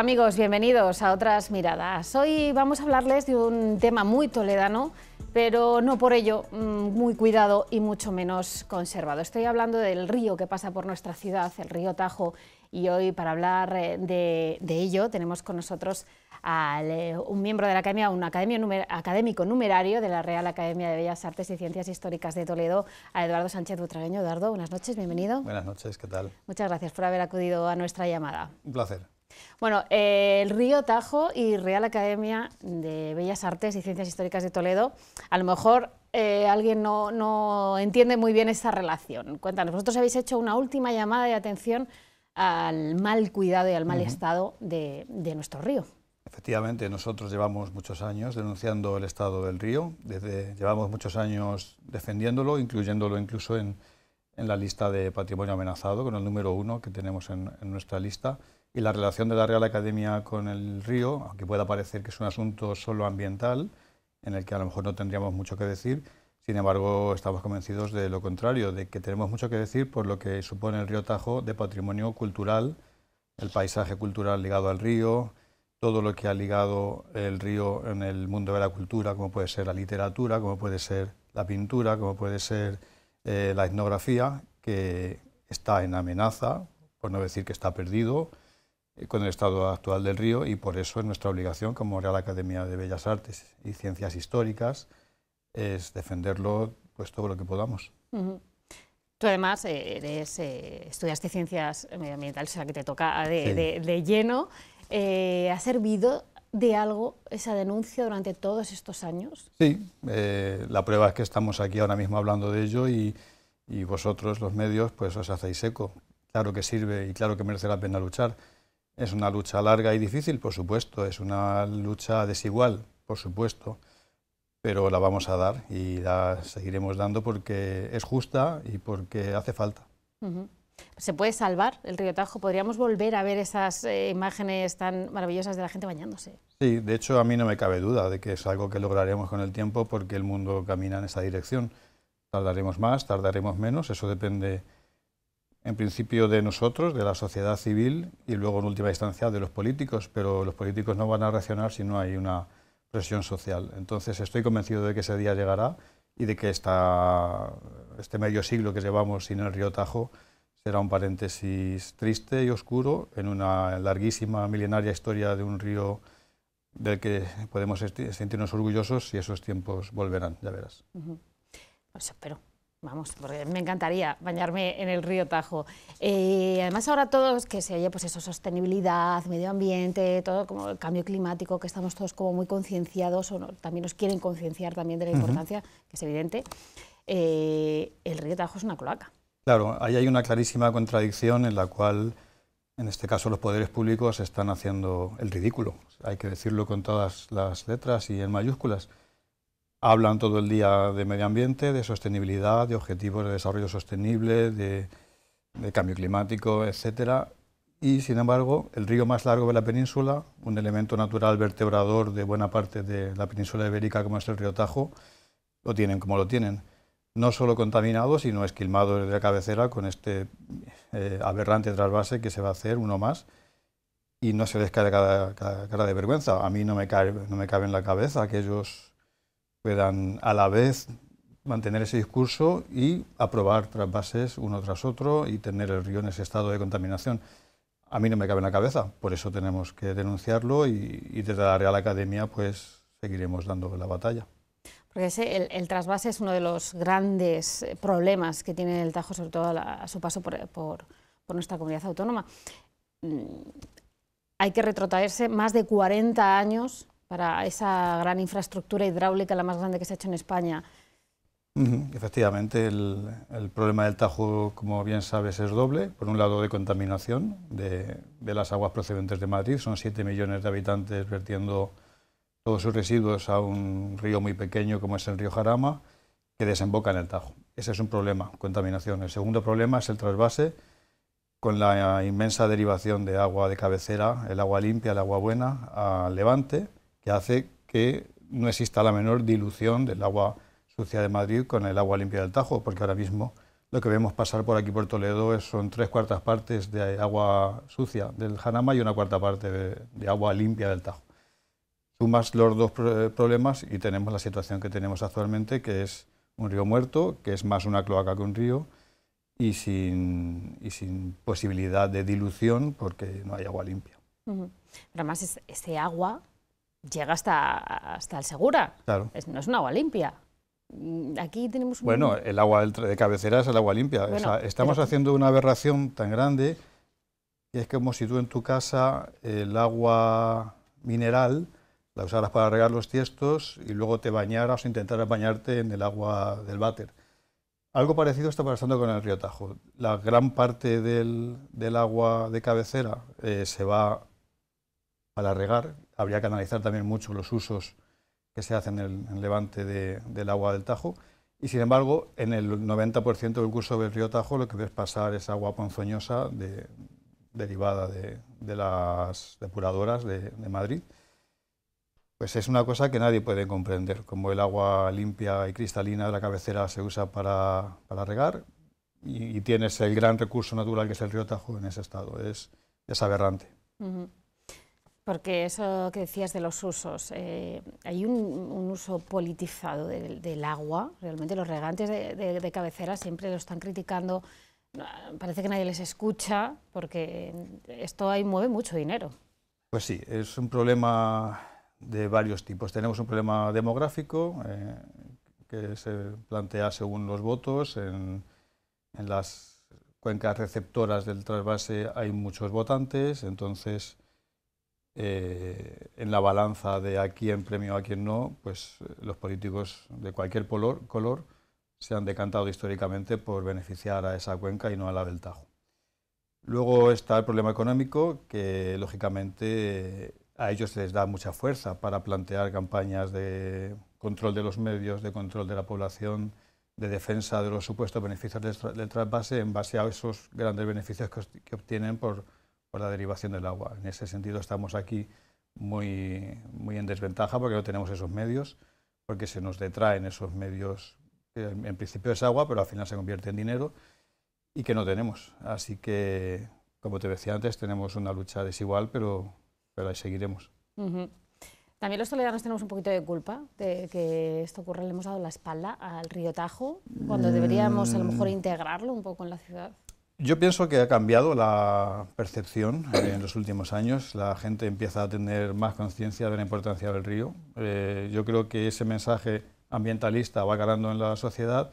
amigos, bienvenidos a otras miradas. Hoy vamos a hablarles de un tema muy toledano, pero no por ello mm, muy cuidado y mucho menos conservado. Estoy hablando del río que pasa por nuestra ciudad, el río Tajo, y hoy para hablar eh, de, ello tenemos con nosotros a eh, un miembro de la Academia, un académico numerario de la Real Academia de Bellas Artes y Ciencias Históricas de Toledo, a Eduardo Sánchez Butragueño. Eduardo, buenas noches, bienvenido. Buenas noches, ¿qué tal? Muchas gracias por haber acudido a nuestra llamada. Un placer. Bueno, eh, el río Tajo y Real Academia de Bellas Artes y Ciencias Históricas de Toledo, a lo mejor eh, alguien no, entiende muy bien esa relación. Cuéntanos, vosotros habéis hecho una última llamada de atención al mal cuidado y al mal estado de, nuestro río. Efectivamente, nosotros llevamos muchos años denunciando el estado del río, desde, llevamos muchos años defendiéndolo, incluyéndolo incluso en, la lista de patrimonio amenazado, con el número uno que tenemos en nuestra lista y la relación de la Real Academia con el río, aunque pueda parecer que es un asunto solo ambiental, en el que a lo mejor no tendríamos mucho que decir, sin embargo estamos convencidos de lo contrario, de que tenemos mucho que decir por lo que supone el río Tajo de patrimonio cultural, el paisaje cultural ligado al río, todo lo que ha ligado el río en el mundo de la cultura, como puede ser la literatura, como puede ser la pintura, como puede ser eh, la etnografía, que está en amenaza, por no decir que está perdido, eh, con el estado actual del río y por eso es nuestra obligación como Real Academia de Bellas Artes y Ciencias Históricas es defenderlo pues todo lo que podamos. Tú además eres, eh, estudiaste ciencias medioambientales, o sea que te toca de, lleno. Eh, ¿Ha servido de algo esa denuncia durante todos estos años? Sí, la prueba es que estamos aquí ahora mismo hablando de ello y, y vosotros, los medios, pues os hacéis eco. Claro que sirve y claro que merece la pena luchar. Es una lucha larga y difícil, por supuesto, es una lucha desigual, por supuesto, pero la vamos a dar y la seguiremos dando porque es justa y porque hace falta. ¿Se puede salvar el río Tajo? ¿Podríamos volver a ver esas eh, imágenes tan maravillosas de la gente bañándose? Sí, de hecho a mí no me cabe duda de que es algo que lograremos con el tiempo porque el mundo camina en esa dirección. Tardaremos más, tardaremos menos, eso depende en principio de nosotros, de la sociedad civil y luego en última instancia de los políticos, pero los políticos no van a reaccionar si no hay una presión social. Entonces estoy convencido de que ese día llegará y de que este medio siglo que llevamos sin el río Tajo será un paréntesis triste y oscuro en una larguísima, milenaria historia de un río del que podemos sentirnos orgullosos y esos tiempos volverán, ya verás. Pues espero. Vamos, porque me encantaría bañarme en el río Tajo. Eh, además ahora todos que se oye pues eso, sostenibilidad, medio ambiente, todo como el cambio climático, que estamos todos como muy concienciados, o también nos quieren concienciar también de la importancia, que es evidente, eh, el río Tajo es una cloaca. Claro, ahí hay una clarísima contradicción en la cual, en este caso, los poderes públicos están haciendo el ridículo. Hay que decirlo con todas las letras y en mayúsculas. Hablan todo el día de medio ambiente, de sostenibilidad, de objetivos de desarrollo sostenible, de, cambio climático, etc. Y, sin embargo, el río más largo de la península, un elemento natural vertebrador de buena parte de la península ibérica como es el río Tajo, lo tienen como lo tienen. No solo contaminado, sino esquilmado desde la cabecera con este eh, aberrante trasvase que se va a hacer, uno más, y no se les cae cara, cara, de vergüenza. A mí no me, cae, no me cabe en la cabeza aquellos... ellos puedan a la vez mantener ese discurso y aprobar trasvases uno tras otro y tener el río en ese estado de contaminación. A mí no me cabe en la cabeza, por eso tenemos que denunciarlo y, desde la Real Academia pues seguiremos dando la batalla. Porque el, trasvase es uno de los grandes eh, problemas que tiene el Tajo, sobre todo a, su paso por, eh, por, por, nuestra comunidad autónoma. Mm, hay que retrotraerse más de 40 años para esa gran infraestructura hidráulica, la más grande que se ha hecho en España. Efectivamente, el, problema del Tajo, como bien sabes, es doble. Por un lado, de contaminación de, de las aguas procedentes de Madrid. Son 7 millones de habitantes vertiendo todos sus residuos a un río muy pequeño como es el río Jarama, que desemboca en el Tajo. Ese es un problema, contaminación. El segundo problema es el trasvase, con la inmensa derivación de agua de cabecera, el agua limpia, el agua buena, a Levante hace que no exista la menor dilución del agua sucia de Madrid con el agua limpia del Tajo, porque ahora mismo lo que vemos pasar por aquí por Toledo son tres cuartas partes de agua sucia del Janama y una cuarta parte de, agua limpia del Tajo. Sumas los dos problemas y tenemos la situación que tenemos actualmente, que es un río muerto, que es más una cloaca que un río, y sin, y sin posibilidad de dilución porque no hay agua limpia. Pero además, ese agua llega hasta, hasta el Segura. no es un agua limpia. Mm, aquí tenemos Bueno, el agua de cabecera es el agua limpia. estamos haciendo una aberración tan grande que es como si tú en tu casa el agua mineral la usaras para regar los tiestos y luego te bañaras o intentaras bañarte en el agua del váter. Algo parecido está pasando con el río Tajo. La gran parte del, agua de cabecera eh, se va para regar habría que analizar también mucho los usos que se hacen en, Levante del agua del Tajo. Y sin embargo, en el 90% del curso del río Tajo lo que ves pasar es agua ponzoñosa derivada de, las depuradoras de, Madrid. Pues es una cosa que nadie puede comprender, como el agua limpia y cristalina de la cabecera se usa para, para regar y, tienes el gran recurso natural que es el río Tajo en ese estado. Es, es aberrante. Porque eso que decías de los usos, eh, hay un, uso politizado del, agua, realmente los regantes de, cabecera siempre lo están criticando, ah, parece que nadie les escucha, porque esto ahí mueve mucho dinero. Pues sí, es un problema de varios tipos. Tenemos un problema demográfico eh, que se plantea según los votos. En, en las cuencas receptoras del trasvase hay muchos votantes, entonces eh, en la balanza de a quién premio, a quién no, pues eh, los políticos de cualquier color, se han decantado históricamente por beneficiar a esa cuenca y no a la del Tajo. Luego está el problema económico, que lógicamente a ellos se les da mucha fuerza para plantear campañas de control de los medios, de control de la población, de defensa de los supuestos beneficios del, trasvase en base a esos grandes beneficios que obtienen por por la derivación del agua. En ese sentido estamos aquí muy, muy en desventaja porque no tenemos esos medios, porque se nos detraen esos medios, que en principio es agua, pero al final se convierte en dinero y que no tenemos. Así que, como te decía antes, tenemos una lucha desigual, pero, pero ahí seguiremos. También los toledanos tenemos un poquito de culpa de que esto ocurra. Le hemos dado la espalda al río Tajo, cuando mm. deberíamos a lo mejor integrarlo un poco en la ciudad. Yo pienso que ha cambiado la percepción eh, en los últimos años. La gente empieza a tener más conciencia de la importancia del río. Eh, yo creo que ese mensaje ambientalista va ganando en la sociedad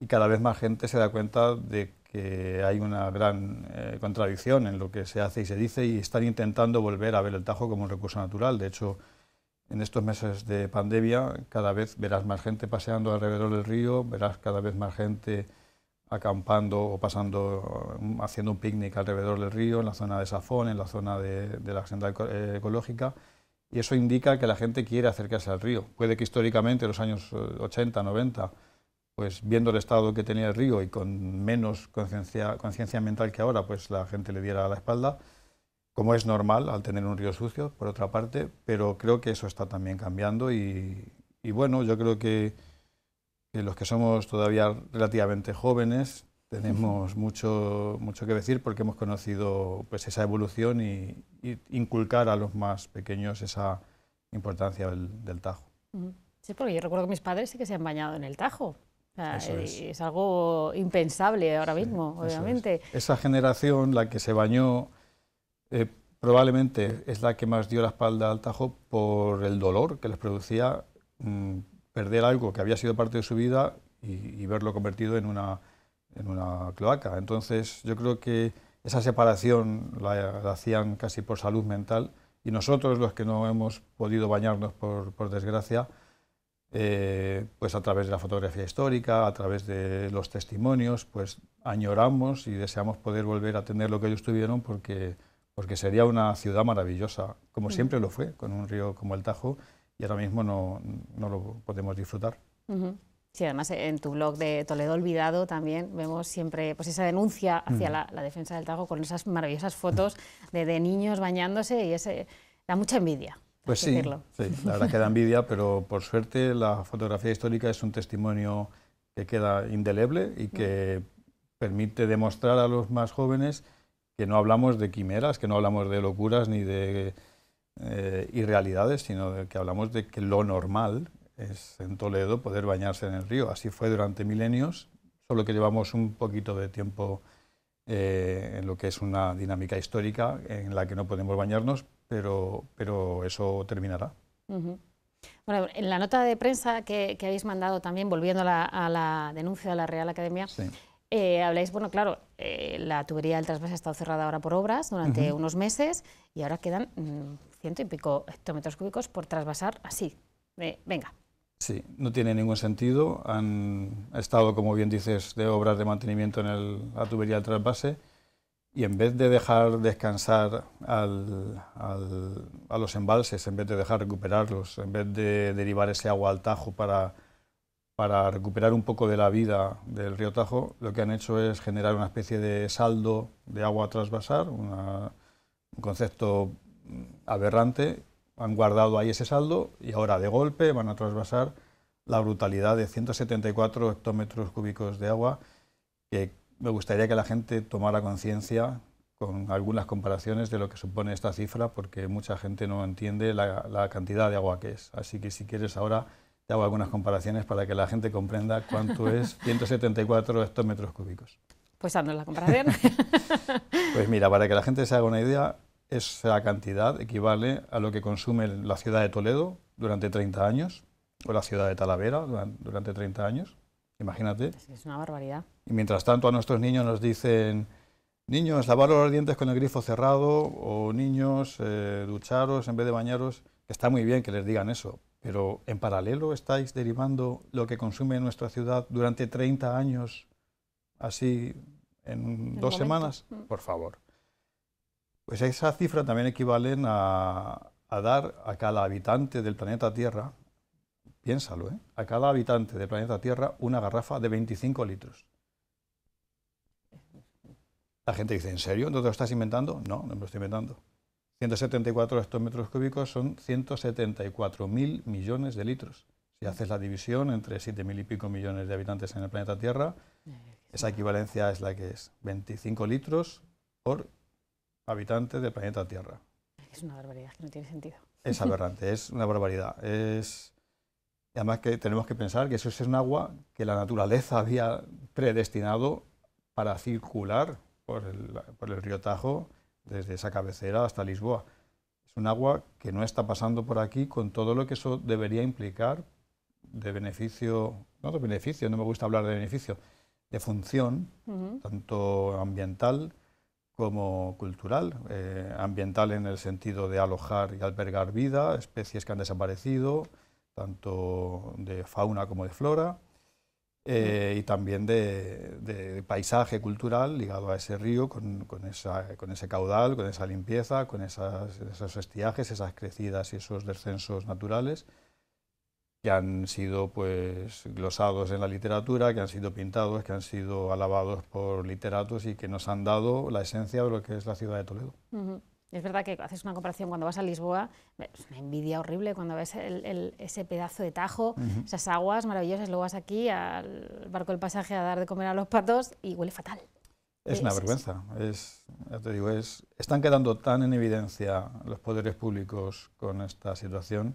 y cada vez más gente se da cuenta de que hay una gran eh, contradicción en lo que se hace y se dice y están intentando volver a ver el Tajo como un recurso natural. De hecho, en estos meses de pandemia cada vez verás más gente paseando alrededor del río, verás cada vez más gente acampando o pasando, mm, haciendo un picnic alrededor del río, en la zona de Safón, en la zona de, la central eh, ecológica, y eso indica que la gente quiere acercarse al río. Puede que históricamente, en los años 80, eh, 90, pues viendo el estado que tenía el río y con menos conciencia mental que ahora, pues la gente le diera la espalda, como es normal al tener un río sucio, por otra parte, pero creo que eso está también cambiando y bueno, yo creo que los que somos todavía relativamente jóvenes tenemos mucho, mucho que decir porque hemos conocido pues, esa evolución y, inculcar a los más pequeños esa importancia del, Tajo. Sí, porque yo recuerdo que mis padres sí que se han bañado en el Tajo. Eh, es. algo impensable ahora mismo, obviamente. Esa generación, la que se bañó, eh, probablemente es la que más dio la espalda al Tajo por el dolor que les producía mm, perder algo que había sido parte de su vida y, verlo convertido en una, en una cloaca. Entonces yo creo que esa separación la, hacían casi por salud mental y nosotros los que no hemos podido bañarnos por, desgracia, eh, pues a través de la fotografía histórica, a través de los testimonios, pues añoramos y deseamos poder volver a tener lo que ellos tuvieron porque, porque sería una ciudad maravillosa, como mm. siempre lo fue, con un río como el Tajo y ahora mismo no, no lo podemos disfrutar. Sí, además eh, en tu blog de Toledo Olvidado también vemos siempre pues, esa denuncia hacia la, defensa del Tajo con esas maravillosas fotos de, niños bañándose y ese, da mucha envidia. Pues sí, la verdad que da envidia, pero por suerte la fotografía histórica es un testimonio que queda indeleble y que permite demostrar a los más jóvenes que no hablamos de quimeras, que no hablamos de locuras ni de eh, y irrealidades, sino de que hablamos de que lo normal es en Toledo poder bañarse en el río. Así fue durante milenios, solo que llevamos un poquito de tiempo eh, en lo que es una dinámica histórica en la que no podemos bañarnos, pero, pero eso terminará. Bueno, en la nota de prensa que, habéis mandado también, volviendo a la, denuncia de la Real Academia, eh, habláis, bueno, claro, la tubería del trasvase ha estado cerrada ahora por obras durante unos meses y ahora quedan mm, y pico hectómetros cúbicos por trasvasar así. venga. Sí, no tiene ningún sentido. Han estado, como bien dices, de obras de mantenimiento en la tubería del trasvase y en vez de dejar descansar a los embalses, en vez de dejar recuperarlos, en vez de derivar ese agua al Tajo para, para recuperar un poco de la vida del río Tajo, lo que han hecho es generar una especie de saldo de agua a trasvasar, un concepto aberrante, han guardado ahí ese saldo y ahora de golpe van a trasvasar la brutalidad de 174 hectómetros cúbicos de agua que me gustaría que la gente tomara conciencia con algunas comparaciones de lo que supone esta cifra porque mucha gente no entiende la, cantidad de agua que es. Así que si quieres ahora te hago algunas comparaciones para que la gente comprenda cuánto es 174 hectómetros cúbicos. Pues haznos la comparación. pues mira, para que la gente se haga una idea, esa cantidad equivale a lo que consume la ciudad de Toledo durante 30 años o la ciudad de Talavera durante 30 años. Imagínate. Es una barbaridad. Y mientras tanto a nuestros niños nos dicen, niños, lavaros los dientes con el grifo cerrado o niños, eh, ducharos en vez de bañaros. Está muy bien que les digan eso, pero en paralelo estáis derivando lo que consume nuestra ciudad durante 30 años así en dos semanas. Mm. Por favor. Pues esa cifra también equivalen a, dar a cada habitante del planeta Tierra, piénsalo, ¿eh? a cada habitante del planeta Tierra una garrafa de 25 litros. La gente dice, ¿en serio? ¿No te lo estás inventando? No, no me lo estoy inventando. 174 hectómetros cúbicos son mil millones de litros. Si haces la división entre mil y pico millones de habitantes en el planeta Tierra, esa equivalencia es la que es. 25 litros por habitantes del planeta Tierra. Es una barbaridad, que no tiene sentido. Es aberrante, es una barbaridad. Es... Además que tenemos que pensar que eso es un agua que la naturaleza había predestinado para circular por el, río Tajo desde esa cabecera hasta Lisboa. Es un agua que no está pasando por aquí con todo lo que eso debería implicar de beneficio, no de beneficio, no me gusta hablar de beneficio, de función, tanto ambiental como cultural, eh, ambiental en el sentido de alojar y albergar vida, especies que han desaparecido, tanto de fauna como de flora, eh, y también de, paisaje cultural ligado a ese río, con, ese caudal, con esa limpieza, con esos estiajes, esas crecidas y esos descensos naturales que han sido pues glosados en la literatura, que han sido pintados, que han sido alabados por literatos y que nos han dado la esencia de lo que es la ciudad de Toledo. Es verdad que haces una comparación cuando vas a Lisboa, es una envidia horrible cuando ves ese pedazo de tajo, esas aguas maravillosas, luego vas aquí al barco del pasaje a dar de comer a los patos y huele fatal. Es una vergüenza. te digo, es, están quedando tan en evidencia los poderes públicos con esta situación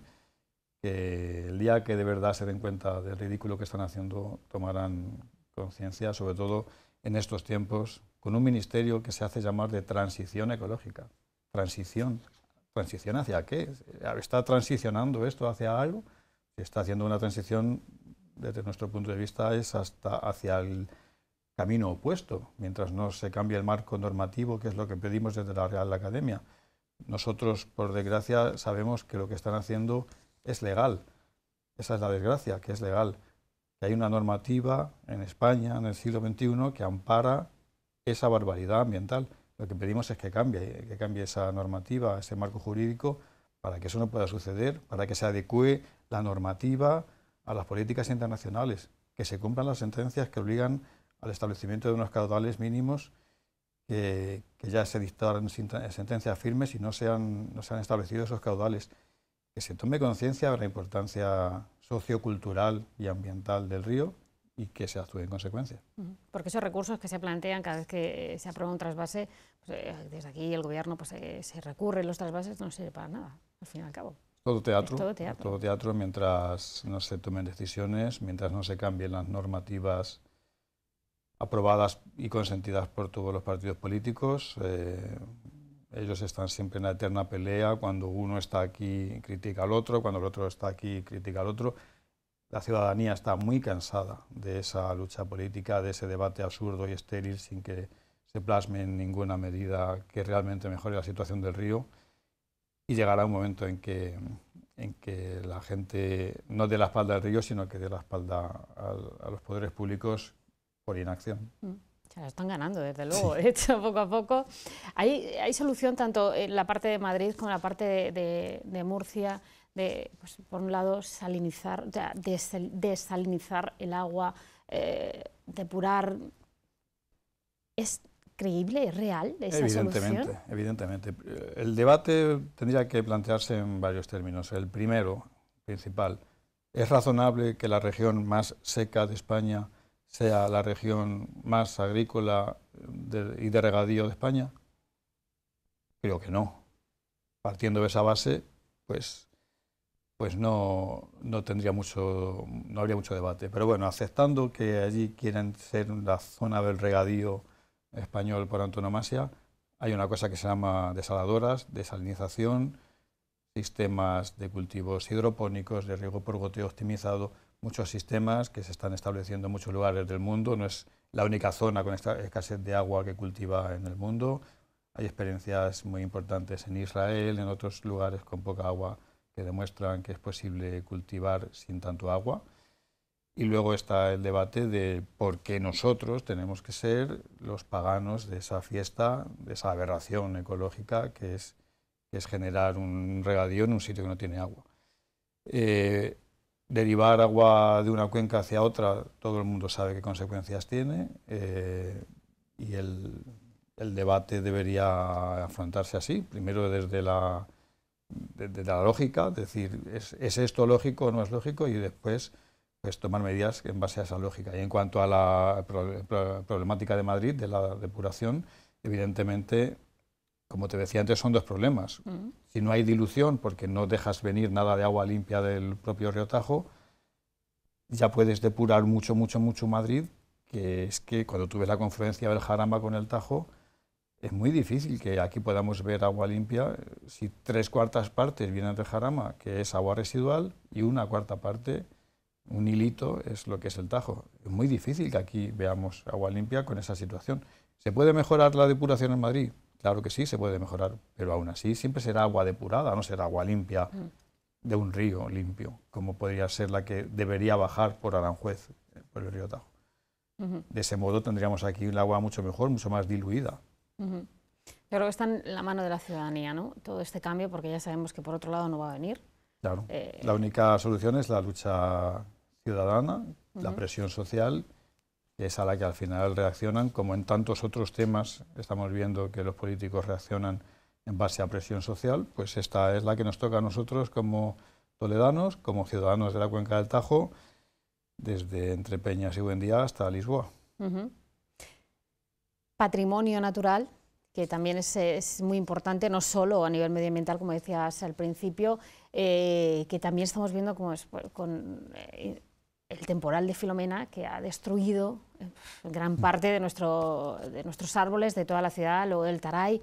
que el día que de verdad se den cuenta del ridículo que están haciendo tomarán conciencia, sobre todo en estos tiempos, con un ministerio que se hace llamar de transición ecológica. Transición. ¿Transición hacia qué? ¿Está transicionando esto hacia algo? está haciendo una transición, desde nuestro punto de vista, es hasta hacia el camino opuesto, mientras no se cambie el marco normativo, que es lo que pedimos desde la Real Academia. Nosotros, por desgracia, sabemos que lo que están haciendo es legal. Esa es la desgracia, que es legal. Que hay una normativa en España en el siglo XXI que ampara esa barbaridad ambiental. Lo que pedimos es que cambie, que cambie esa normativa, ese marco jurídico, para que eso no pueda suceder, para que se adecue la normativa a las políticas internacionales, que se cumplan las sentencias que obligan al establecimiento de unos caudales mínimos que, ya se dictaron sentencias firmes y no no se han establecido esos caudales que se tome conciencia de la importancia sociocultural y ambiental del río y que se actúe en consecuencia. Porque esos recursos que se plantean cada vez que eh, se aprueba un trasvase, pues, eh, desde aquí el gobierno pues, eh, se recurre, los trasvases no sirve para nada, al fin y al cabo. Todo teatro, todo teatro, mientras no se tomen decisiones, mientras no se cambien las normativas aprobadas y consentidas por todos los partidos políticos, ellos están siempre en la eterna pelea, cuando uno está aquí critica al otro, cuando el otro está aquí critica al otro. La ciudadanía está muy cansada de esa lucha política, de ese debate absurdo y estéril sin que se plasme en ninguna medida que realmente mejore la situación del río y llegará un momento en que, en que la gente no dé la espalda al río, sino que dé la espalda a los poderes públicos por inacción. Mm. Se están ganando, desde luego, hecho poco a poco. ¿Hay, solución tanto en la parte de Madrid como en la parte de, Murcia? De, pues, por un lado, salinizar, o sea, desalinizar el agua, eh, depurar. ¿Es creíble, es real esa evidentemente, Evidentemente. El debate tendría que plantearse en varios términos. El primero, principal, ¿es razonable que la región más seca de España sea la región más agrícola y de regadío de España? Creo que no. Partiendo de esa base, pues, pues no, tendría mucho, no habría mucho debate. Pero bueno, aceptando que allí quieren ser la zona del regadío español por antonomasia, hay una cosa que se llama desaladoras, desalinización, sistemas de cultivos hidropónicos, de riego por goteo optimizado, muchos sistemas que se están estableciendo en muchos lugares del mundo. No es la única zona con esta escasez de agua que cultiva en el mundo. Hay experiencias muy importantes en Israel, en otros lugares con poca agua, que demuestran que es posible cultivar sin tanto agua. Y luego está el debate de por qué nosotros tenemos que ser los paganos de esa fiesta, de esa aberración ecológica que es, es generar un regadío en un sitio que no tiene agua. Eh, Derivar agua de una cuenca hacia otra, todo el mundo sabe qué consecuencias tiene eh, y el, debate debería afrontarse así, primero desde la, la lógica, es decir, ¿es, esto lógico o no es lógico? Y después pues, tomar medidas en base a esa lógica. Y en cuanto a la problemática de Madrid, de la depuración, evidentemente como te decía antes, son dos problemas. Si no hay dilución, porque no dejas venir nada de agua limpia del propio río Tajo, ya puedes depurar mucho, mucho, mucho Madrid, que es que cuando tú la confluencia del Jarama con el Tajo, es muy difícil que aquí podamos ver agua limpia si tres cuartas partes vienen del Jarama, que es agua residual, y una cuarta parte, un hilito, es lo que es el Tajo. Es muy difícil que aquí veamos agua limpia con esa situación. ¿Se puede mejorar la depuración en Madrid? Claro que sí, se puede mejorar, pero aún así siempre será agua depurada, no será agua limpia mm. de un río limpio, como podría ser la que debería bajar por Aranjuez, por el río Tajo. De ese modo tendríamos aquí el agua mucho mejor, mucho más diluida. pero creo que está en la mano de la ciudadanía, ¿no? Todo este cambio, porque ya sabemos que por otro lado no va a venir. Eh, la única solución es la lucha ciudadana, la presión social es a la que al final reaccionan, como en tantos otros temas estamos viendo que los políticos reaccionan en base a presión social, pues esta es la que nos toca a nosotros como toledanos, como ciudadanos de la cuenca del Tajo, desde Entre Peñas y Buendía hasta Lisboa. Patrimonio natural, que también es, muy importante, no solo a nivel medioambiental, como decías al principio, eh, que también estamos viendo como pues, con... Eh, el temporal de Filomena que ha destruido eh, gran parte de, nuestro, de nuestros árboles, de toda la ciudad, luego del Taray.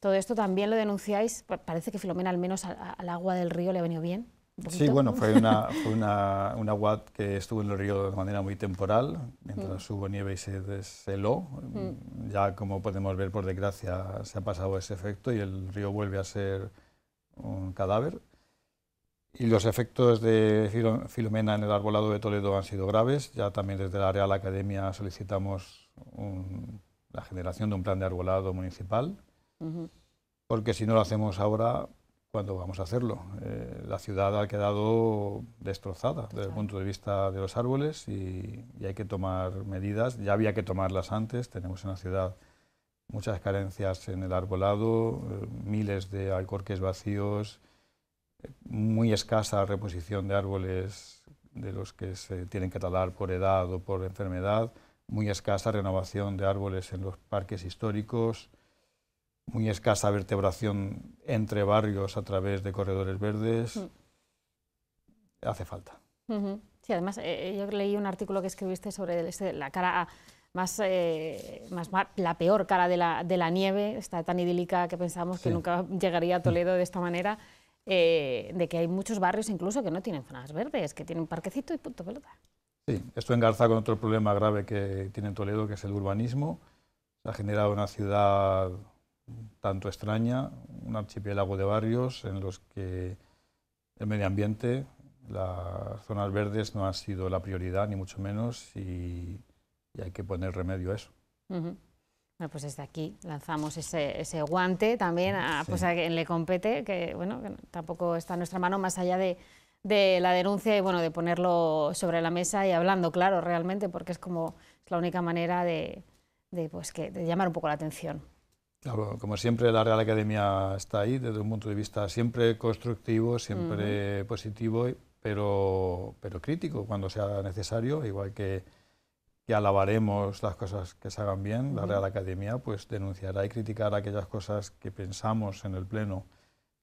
Todo esto también lo denunciáis. Parece que Filomena al menos al, agua del río le ha venido bien. Sí, bueno, fue una, fue una, agua que estuvo en el río de manera muy temporal, mientras mm. hubo nieve y se desheló. Mm. Ya como podemos ver, por desgracia, se ha pasado ese efecto y el río vuelve a ser un cadáver y los efectos de Filomena en el arbolado de Toledo han sido graves. Ya también desde la Real Academia solicitamos la generación de un plan de arbolado municipal, porque si no lo hacemos ahora, ¿cuándo vamos a hacerlo? Eh, la ciudad ha quedado destrozada desde el punto de vista de los árboles y, y hay que tomar medidas. Ya había que tomarlas antes. Tenemos en la ciudad muchas carencias en el arbolado, eh, miles de alcorques vacíos muy escasa reposición de árboles de los que se tienen que talar por edad o por enfermedad, muy escasa renovación de árboles en los parques históricos, muy escasa vertebración entre barrios a través de corredores verdes. Mm. Hace falta. Sí, además eh, eh, yo leí un artículo que escribiste sobre este, la cara más, eh, la peor cara de la, nieve, está tan idílica que pensábamos que nunca llegaría a Toledo de esta manera. Eh, de que hay muchos barrios incluso que no tienen zonas verdes, que tienen parquecito y punto pelota. Sí, esto engarza con otro problema grave que tiene Toledo, que es el urbanismo. Se ha generado una ciudad tanto extraña, un archipiélago de barrios en los que el medio ambiente, las zonas verdes no han sido la prioridad, ni mucho menos, y, hay que poner remedio a eso pues desde aquí lanzamos ese, ese guante también a, pues quien le compete, que bueno, tampoco está en nuestra mano, más allá de, de, la denuncia y bueno, de ponerlo sobre la mesa y hablando, claro, realmente, porque es como es la única manera de, de pues, que, de llamar un poco la atención. Claro, como siempre, la Real Academia está ahí desde un punto de vista siempre constructivo, siempre positivo, pero, pero crítico cuando sea necesario, igual que y alabaremos las cosas que se hagan bien, la Real Academia pues denunciará y criticará aquellas cosas que pensamos en el Pleno,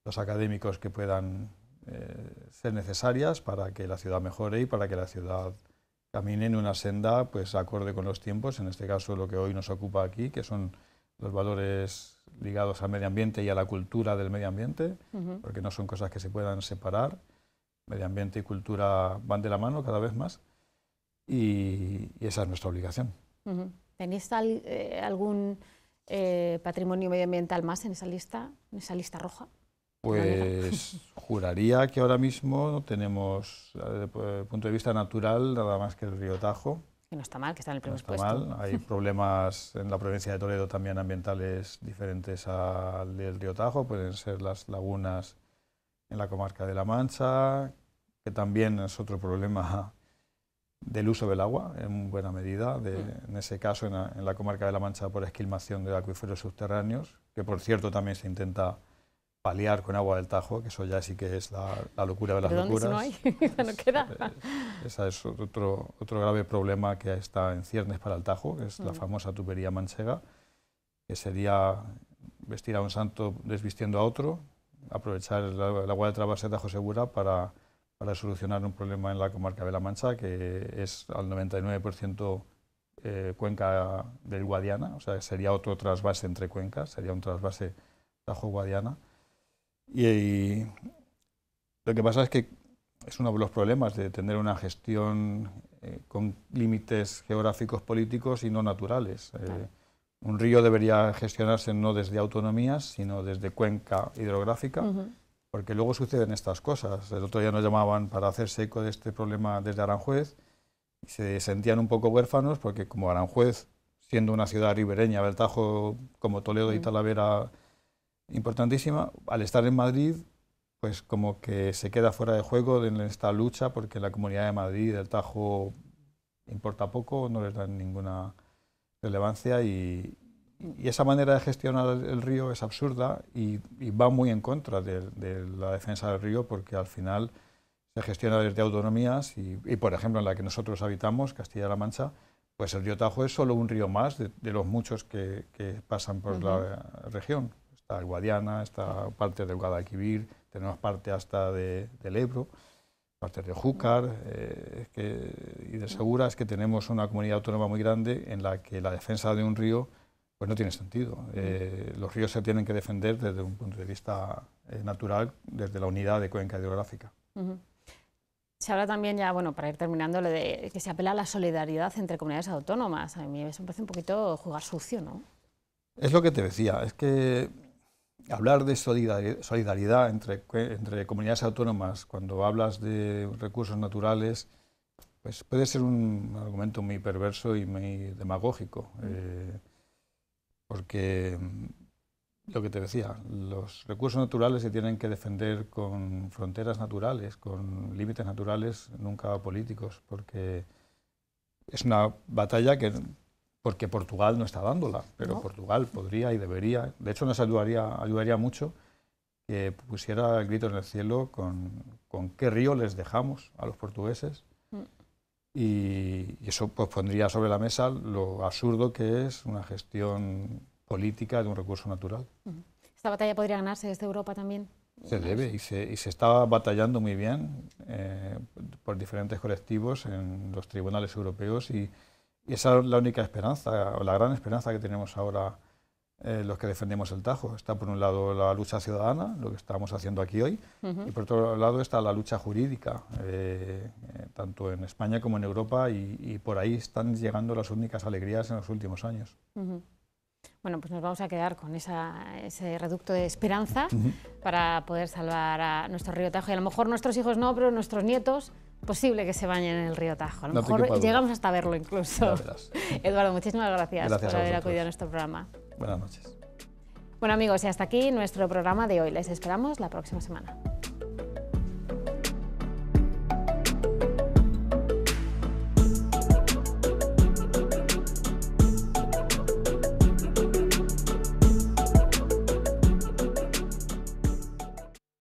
los académicos que puedan eh, ser necesarias para que la ciudad mejore y para que la ciudad camine en una senda pues acorde con los tiempos, en este caso lo que hoy nos ocupa aquí, que son los valores ligados al medio ambiente y a la cultura del medio ambiente, porque no son cosas que se puedan separar. Medio ambiente y cultura van de la mano cada vez más y, esa es nuestra obligación. ¿Tenéis eh, algún eh, patrimonio medioambiental más en esa lista, en esa lista roja? Pues juraría que ahora mismo tenemos, eh, desde el punto de vista natural, nada más que el río Tajo. Que no está mal, que está en el primer no está Mal. Hay problemas en la provincia de Toledo también ambientales diferentes al del río Tajo, pueden ser las lagunas en la comarca de La Mancha, que también es otro problema del uso del agua, en buena medida, mm. en ese caso en la, comarca de La Mancha por esquilmación de acuíferos subterráneos, que por cierto también se intenta paliar con agua del Tajo, que eso ya sí que es la, locura de las locuras. no hay? no queda. Eh, ese es otro, otro grave problema que está en ciernes para el Tajo, que es la mm. famosa tubería manchega, que sería vestir a un santo desvistiendo a otro, aprovechar el, agua de Traversa de Tajo Segura para para solucionar un problema en la comarca de La Mancha, que es al 99% eh, cuenca del Guadiana, o sea, sería otro trasvase entre cuencas, sería un trasvase bajo guadiana Y, lo que pasa es que es uno de los problemas de tener una gestión eh, con límites geográficos políticos y no naturales. Eh, un río debería gestionarse no desde autonomías, sino desde cuenca hidrográfica porque luego suceden estas cosas. El otro día nos llamaban para hacerse eco de este problema desde Aranjuez y se sentían un poco huérfanos porque como Aranjuez, siendo una ciudad ribereña del Tajo, como Toledo y Talavera, importantísima, al estar en Madrid, pues como que se queda fuera de juego en esta lucha porque la comunidad de Madrid, del Tajo, importa poco, no les dan ninguna relevancia y, y esa manera de gestionar el río es absurda y, va muy en contra de, la defensa del río porque al final se gestiona desde autonomías y, por ejemplo, en la que nosotros habitamos, Castilla-La Mancha, pues el río Tajo es solo un río más de, los muchos que, pasan por la región. Está Guadiana, está parte de Guadalquivir, tenemos parte hasta de, del Ebro, parte de Júcar eh, y de Segura. Es que tenemos una comunidad autónoma muy grande en la que la defensa de un río pues no tiene sentido. Eh, los ríos se tienen que defender desde un punto de vista eh, natural, desde la unidad de cuenca hidrográfica. Se habla también ya, bueno, para ir terminando, de que se apela a la solidaridad entre comunidades autónomas. A mí me parece un poquito jugar sucio, ¿no? Es lo que te decía, es que hablar de solidaridad entre, entre comunidades autónomas cuando hablas de recursos naturales, pues puede ser un argumento muy perverso y muy demagógico porque mm, lo que te decía, los recursos naturales se tienen que defender con fronteras naturales, con límites naturales, nunca políticos, porque es una batalla que porque Portugal no está dándola, pero Portugal podría y debería, de hecho nos ayudaría, ayudaría mucho que pusiera el grito en el cielo con, con qué río les dejamos a los portugueses y eso pues, pondría sobre la mesa lo absurdo que es una gestión política de un recurso natural. ¿Esta batalla podría ganarse desde Europa también? Se debe y se, y se está batallando muy bien eh, por diferentes colectivos en los tribunales europeos y, y esa es la única esperanza, o la gran esperanza que tenemos ahora eh, los que defendemos el Tajo. Está por un lado la lucha ciudadana, lo que estamos haciendo aquí hoy, y por otro lado está la lucha jurídica, eh, eh, tanto en España como en Europa, y, por ahí están llegando las únicas alegrías en los últimos años. Bueno, pues nos vamos a quedar con ese reducto de esperanza para poder salvar a nuestro río Tajo. Y a lo mejor nuestros hijos no, pero nuestros nietos, posible que se bañen en el río Tajo. A lo mejor llegamos hasta verlo incluso. Eduardo, muchísimas gracias por haber acudido a nuestro programa. Buenas noches. Bueno amigos, y hasta aquí nuestro programa de hoy. Les esperamos la próxima semana.